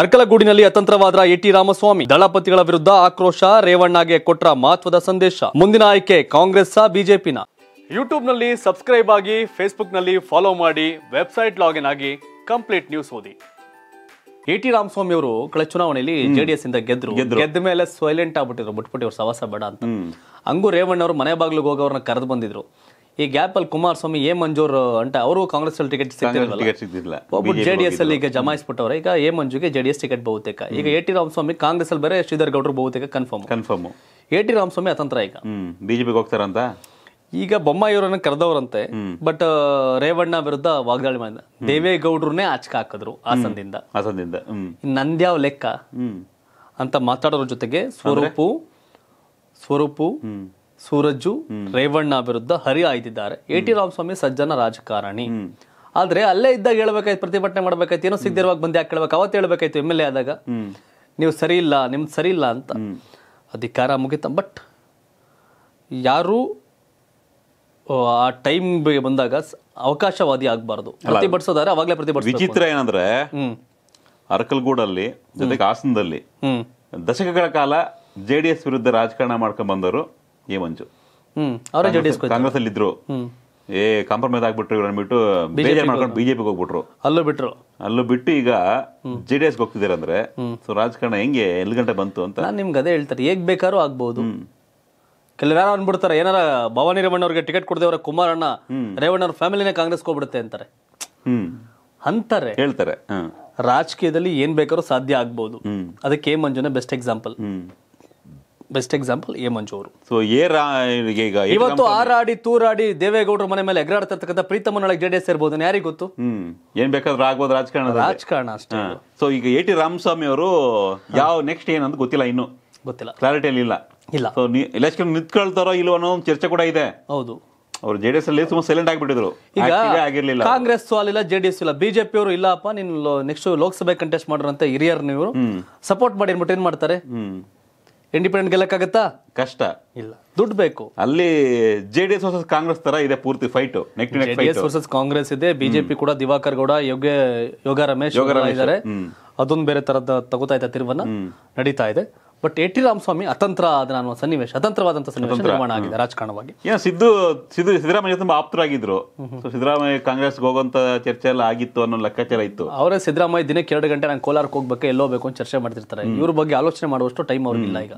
ಅರ್ಕಲಗೂಡಿನಲ್ಲಿ ಅತಂತ್ರವಾದ eighty Ramaswamy ದಳಪತಿಗಳ ವಿರುದ್ಧ ಆಕ್ರೋಶ ರೇವಣ್ಣಗೆ ಕೊಟ್ರ ಮಹತ್ವದ ಸಂದೇಶ ಮುಂದಿನ ಆಯ್ಕೆ ಕಾಂಗ್ರೆಸ್ ಬಿಜೆಪಿನ ಯೂಟ್ಯೂಬ್ನಲ್ಲಿ ಸಬ್ಸ್ಕ್ರೈಬ್ ಆಗಿ ಫೇಸ್ಬುಕ್ನಲ್ಲಿ ಫಾಲೋ ಮಾಡಿ ವೆಬ್ಸೈಟ್ ಲಾಗಿನ್ ಆಗಿ ಕಂಪ್ಲೀಟ್ ನ್ಯೂಸ್ ಓದಿ ಎಟಿ ರಾಮಸ್ವಾಮಿ ಅವರು ಕಳೆದ ಚುನಾವಣೆಯಲ್ಲಿ ಜೆಡಿಎಸ್ ಇಂದ ಗೆದ್ರು ಗೆದ್ದ ಮೇಲೆ ಸೈಲೆಂಟ್ ಆಗ್ಬಿಟ್ಟಿದ್ರು ಬಿಟ್ಬಿಟ್ಟು ಅವರು ಸವಾಸ ಬೇಡ ಅಂತ ಹಂಗೂ ರೇವಣ್ಣ ಅವರು ಮನೆ ಬಾಗಿಲಿಗೆ ಹೋಗಿ ಅವ್ರನ್ನ ಕರೆದು ಬಂದಿದ್ರು ಈ ಗ್ಯಾಪ್ ಅಲ್ಲಿ ಕುಮಾರಸ್ವಾಮಿ ಎ ಮಂಜೂರ್ ಅಂತ ಅವರು ಕಾಂಗ್ರೆಸ್ ಅಲ್ಲಿ ಟಿಕೆಟ್ ಸಿಗ್ತಿರಲಿಲ್ಲ ಒಬ್ಬರು ಜೆ ಡಿ ಎಸ್ ಅಲ್ಲಿ ಈಗ ಜಮಾಯಿಸ್ಬಿಟ್ಟವ್ರೆ ಈಗ ಎ ಮಂಜುಗೆ ಜೆ ಡಿ ಎಸ್ ಟಿಕೆಟ್ ಬಹುತೇಕ ಈಗ ಎ ಟಿ ರಾಮಸ್ವಾಮಿ ಕಾಂಗ್ರೆಸ್ ಅಲ್ಲಿ ಬೇರೆ ಶ್ರೀಧರ್ ಗೌಡರು ಬಹುತೇಕ confirm confirm A T Ramaswamy ಅತಂತ್ರ ಈಗ ಬಿಜೆಪಿಗೆ ಹೋಗ್ತಾರಂತ ಈಗ ಇವರನ್ನ ಕರೆದವರಂತೆ ಬಟ್ ರೇವಣ್ಣ ವಿರುದ್ಧ ವಾಗ್ದಾಳಿ ಮಾಡಿದ ದೇವೇಗೌಡ್ರನ್ನೇ ಆಚಕ ಹಾಕಿದ್ರು ಆಸನದಿಂದ ಆಸನದಿಂದ ನಂದ್ಯಾವ್ ಲೆಕ್ಕ ಅಂತ ಮಾತಾಡೋರ ಜೊತೆಗೆ ಸ್ವರೂಪು ಸ್ವರೂಪು ಸೂರಜ್ಜು ರೇವಣ್ಣ ವಿರುದ್ಧ ಹರಿಹಾಯ್ದಿದ್ದಾರೆ ಎ ಟಿ ರಾಮಸ್ವಾಮಿ ಸಜ್ಜನ ರಾಜಕಾರಣಿ ಆದ್ರೆ ಅಲ್ಲೇ ಇದ್ದಾಗ ಹೇಳ್ಬೇಕಾಯ್ತು ಪ್ರತಿಭಟನೆ ಮಾಡ್ಬೇಕಾಯ್ತು ಏನೋ ಸಿದ್ಧಿರುವಾಗ ಬಂದು ಯಾಕೆ ಕೇಳ್ಬೇಕು ಅವತ್ತು ಹೇಳ್ಬೇಕಾಯ್ತು ಎಮ್ ಎಲ್ ಎ ಆದಾಗ ನೀವು ಸರಿ ಇಲ್ಲ ನಿಮ್ದು ಸರಿ ಇಲ್ಲ ಅಂತ ಅಧಿಕಾರ ಮುಗಿತ ಬಟ್ ಯಾರು ಆ ಟೈಮ್ ಬಂದಾಗ ಅವಕಾಶವಾದಿ ಆಗ್ಬಾರ್ದು ಪ್ರತಿಭಟಿಸೋದಾರೆ ಅವಾಗಲೇ ಪ್ರತಿಭಟಿಸ ವಿಚಿತ್ರ ಏನಂದ್ರೆ ಅರಕಲ್ಗೂಡಲ್ಲಿ ಜೊತೆಗೆ ಹಾಸನದಲ್ಲಿ ದಶಕಗಳ ಕಾಲ ಜೆ ಡಿ ಎಸ್ ವಿರುದ್ಧ ರಾಜಕಾರಣ ಮಾಡ್ಕೊಂಡ್ ಬಂದವರು ಎ ಮಂಜು ಕಾಂಗ್ರೆಸ್ ಅಲ್ಲಿ ಇದ್ರು ಏ ಕಾಂಪ್ರಮೈಸ್ ಆಗ್ಬಿಟ್ರು ಇವ್ರು ಅನ್ಬಿಟ್ಟು ಬಿಜೆಪಿ ಮಾಡ್ಕೊಂಡು ಬಿಜೆಪಿಗೆ ಹೋಗ್ಬಿಟ್ರು ಅಲ್ಲೂ ಬಿಟ್ರು ಅಲ್ಲೂ ಬಿಟ್ಟು ಈಗ ಜೆ ಡಿ ಎಸ್ ಹೋಗ್ತಿದ್ದಾರೆ ಅಂದ್ರೆ ಸೊ ರಾಜಕಾರಣ ಹೆಂಗೆ ಎಲ್ಲಿ ಗಂಟೆ ಬಂತು ಅಂತ ನಾನು ನಿಮ್ಗೆ ಅದೇ ಹೇಳ್ತಾರೆ ಹೇಗ್ ಬೇಕಾದ್ರೂ ಆಗ್ಬಹುದು ಯಾರು ಅನ್ಬಿಡ್ತಾರೆ ಏನಾರ ಭವಾನಿ ರೇವಣ್ಣ ಅವ್ರಿಗೆ ಟಿಕೆಟ್ ಕೊಡದೇವ್ರ ಕುಮಾರಣ್ಣ ರೇವಣ್ಣ ಅವ್ರ ಫ್ಯಾಮಿಲಿನೇ ಕಾಂಗ್ರೆಸ್ ಹೋಗ್ಬಿಡುತ್ತೆ ಅಂತಾರೆ ಅಂತಾರೆ ಹೇಳ್ತಾರೆ ರಾಜಕೀಯದಲ್ಲಿ ಏನ್ ಬೇಕಾದ್ರೂ ಸಾಧ್ಯ ಆಗ್ಬಹುದು ಅದಕ್ಕೆ ಮಂಜುನೇ ಬೆಸ್ಟ್ ಎಕ್ಸಾಂಪಲ್ ಬೆಸ್ಟ್ ಎಕ್ಸಾಂಪಲ್ ಎ ಮಂಜು ಅವರು ಸೊ ಎ ರಾ ಈಗ ಇವತ್ತು ಆರಾಡಿ ತೂರಾಡಿ ದೇವೇಗೌಡರ ಮನೆ ಮೇಲೆ ಎಗರಾಡ್ತಾ ಇರ್ತಕ್ಕಂಥ ಪ್ರೀತಮ್ಮನೊಳಗೆ ಜೆ ಡಿ ಎಸ್ ಇರ್ಬೋದು ಯಾರಿಗೆ ಗೊತ್ತು ಏನ್ ಬೇಕಾದ್ರೂ ಆಗ್ಬೋದು ರಾಜಕಾರಣ ರಾಜಕಾರಣ ಅಷ್ಟೇ ಸೊ ಈಗ ಎ ಟಿ ರಾಮಸ್ವಾಮಿ ಅವರು ಯಾವ ನೆಕ್ಸ್ಟ್ ಏನಂತ ಗೊತ್ತಿಲ್ಲ ಇನ್ನು ಗೊತ್ತಿಲ್ಲ ಕ್ಲಾರಿಟಿಯಲ್ಲಿ ಇಲ್ಲ ಇಲ್ಲ ಸೊ ಎಲೆಕ್ಷನ್ ನಿಂತ್ಕೊಳ್ತಾರೋ ಇಲ್ಲ ಅನ್ನೋ ಒಂದು ಚರ್ಚೆ ಕೂಡ ಇದೆ ಹೌದು ಅವರು ಜೆಡಿಎಸ್ ಅಲ್ಲಿ ತುಂಬಾ ಸೈಲೆಂಟ್ ಆಗಿಬಿಟ್ಟಿದ್ರು ಈಗ ಆಗಿರ್ಲಿಲ್ಲ ಕಾಂಗ್ರೆಸ್ ಡಿ ಜೆಡಿಎಸ್ ಇಲ್ಲ ಬಿಜೆಪಿ ಅವರು ಇಲ್ಲಪ್ಪ ನೀನು ನೆಕ್ಸ್ಟ್ ಲೋಕಸಭೆ ಕಂಟೆಸ್ಟ್ ಮಾಡೋರಂತ ಹಿರಿಯರ್ ನೀವು ಸಪೋರ್ಟ್ ಮಾಡಿ ಏನ್ ಮಾಡ್ತಾರೆ ಇಂಡಿಪೆಂಡೆಂಟ್ ಗೆಲ್ಲಕ್ಕಾಗತ್ತಾ ಕಷ್ಟ ಇಲ್ಲ ದುಡ್ಡು ಬೇಕು ಅಲ್ಲಿ J D S versus Congress ತರ ಇದೆ ಪೂರ್ತಿ ಫೈಟ್ ಜೆಡಿಎಸ್ ವರ್ಸಸ್ ಕಾಂಗ್ರೆಸ್ ಇದೆ ಬಿಜೆಪಿ ಕೂಡ ದಿವಾಕರ್ ಗೌಡ ಯೋಗ ಯೋಗ ರಮೇಶ್ ಇದ್ದಾರೆ ಅದೊಂದು ಬೇರೆ ತರದ ತಗೋತಾ ಇದೆ ತಿರುವನ್ನ ನಡೀತಾ ಇದೆ ಬಟ್ ಎ ಟಿ ರಾಮಸ್ವಾಮಿ ಅತಂತ್ರ ಆದ ಅನ್ನೋ ಸನ್ನಿವೇಶ ಅತಂತ್ರವಾದಂತಹ ಸನ್ನಿವೇಶ ನಿರ್ಮಾಣ ಆಗಿದೆ ರಾಜಕಾರಣವಾಗಿ ಸಿದ್ದು ಸಿದ್ದು ಸಿದ್ದರಾಮಯ್ಯ ತುಂಬಾ ಆಪ್ತರಾಗಿದ್ರು ಸಿದ್ದರಾಮಯ್ಯ ಕಾಂಗ್ರೆಸ್ಗೆ ಹೋಗುವಂತ ಚರ್ಚೆ ಎಲ್ಲ ಆಗಿತ್ತು ಅನ್ನೋ ಲೆಕ್ಕಾಚಾರ ಇತ್ತು ಅವರೇ ಸಿದ್ದರಾಮಯ್ಯ ದಿನಕ್ಕೆ ಎರಡು ಗಂಟೆ ನಾನು ಕೋಲಾರಕ್ಕೆ ಹೋಗ್ಬೇಕು ಎಲ್ಲೋಬೇಕು ಅಂತ ಚರ್ಚೆ ಮಾಡ್ತಿರ್ತಾರೆ ಇವ್ರ ಬಗ್ಗೆ ಆಲೋಚನೆ ಮಾಡುವಷ್ಟು ಟೈಮ್ ಅವ್ರಿಗಿಲ್ಲ ಈಗ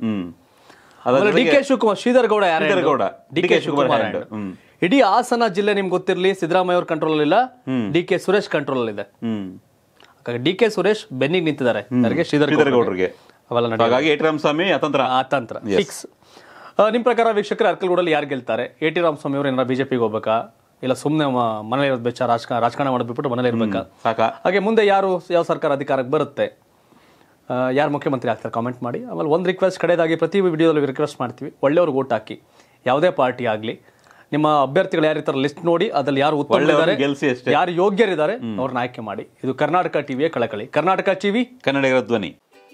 ಡಿ ಕೆ ಶಿವಕುಮಾರ್ ಶ್ರೀಧರ್ ಗೌಡ ಯಾರು ಗೌಡ ಡಿ ಕೆ ಶಿವಕುಮಾರ್ ಇಡೀ ಹಾಸನ ಜಿಲ್ಲೆ ನಿಮ್ಗೆ ಗೊತ್ತಿರಲಿ ಸಿದ್ದರಾಮಯ್ಯ ಅವ್ರ ಕಂಟ್ರೋಲ್ ಇಲ್ಲ ಡಿ ಕೆ ಸುರೇಶ್ ಕಂಟ್ರೋಲ್ ಇದೆ ಡಿ ಕೆ ಸುರೇಶ್ ಬೆನ್ನಿಗೆ ನಿಂತಿದ್ದಾರೆ ಶ್ರೀಧರ್ ಗೌಡರಿಗೆ ಅವೆಲ್ಲ ಹಾಗಾಗಿ ಎ ಟಿ ರಾಮಸ್ವಾಮಿ ಅತಂತ್ರ ಫಿಕ್ಸ್ ನಿಮ್ಮ ಪ್ರಕಾರ ವೀಕ್ಷಕರ ಅರ್ಕಲ್ಗೂಡಲ್ಲಿ ಯಾರು ಗೆಲ್ತಾರೆ ಎ ಟಿ ರಾಮಸ್ವಾಮಿ ಅವರು ಏನಾರ ಬಿಜೆಪಿಗೆ ಹೋಗ್ಬೇಕಾ ಇಲ್ಲ ಸುಮ್ಮನೆ ಮನೇಲಿ ಇರೋದು ಬೆಚ್ಚ ರಾಜಕಾರಣ ರಾಜಕಾರಣ ಮಾಡಿಬಿಟ್ಟು ಮನೇಲಿ ಇರಬೇಕಾ ಹಾಗೆ ಮುಂದೆ ಯಾರು ಯಾವ ಸರ್ಕಾರ ಅಧಿಕಾರಕ್ಕೆ ಬರುತ್ತೆ ಯಾರು ಮುಖ್ಯಮಂತ್ರಿ ಆಗ್ತಾರೆ ಕಾಮೆಂಟ್ ಮಾಡಿ ಆಮೇಲೆ ಒಂದು ರಿಕ್ವೆಸ್ಟ್ ಕಡೆಯದಾಗಿ ಪ್ರತಿ ವಿಡಿಯೋದಲ್ಲಿ ರಿಕ್ವೆಸ್ಟ್ ಮಾಡ್ತೀವಿ ಒಳ್ಳೆಯವ್ರಿಗೆ ಓಟ್ ಹಾಕಿ ಯಾವುದೇ ಪಾರ್ಟಿ ಆಗಲಿ ನಿಮ್ಮ ಅಭ್ಯರ್ಥಿಗಳು ಯಾರಿರ್ತಾರೆ ಲಿಸ್ಟ್ ನೋಡಿ ಅದರಲ್ಲಿ ಯಾರು ಉತ್ತಮ ಯಾರು ಯೋಗ್ಯರಿದ್ದಾರೆ ಅವ್ರನ್ನ ಆಯ್ಕೆ ಮಾಡಿ ಇದು ಕರ್ನಾಟಕ ಟಿವಿಯ ಕಳಕಳಿ ಕರ್ನಾಟಕ ಟಿವಿ ಕನ್ನಡಿಗರ ಧ್ವನಿ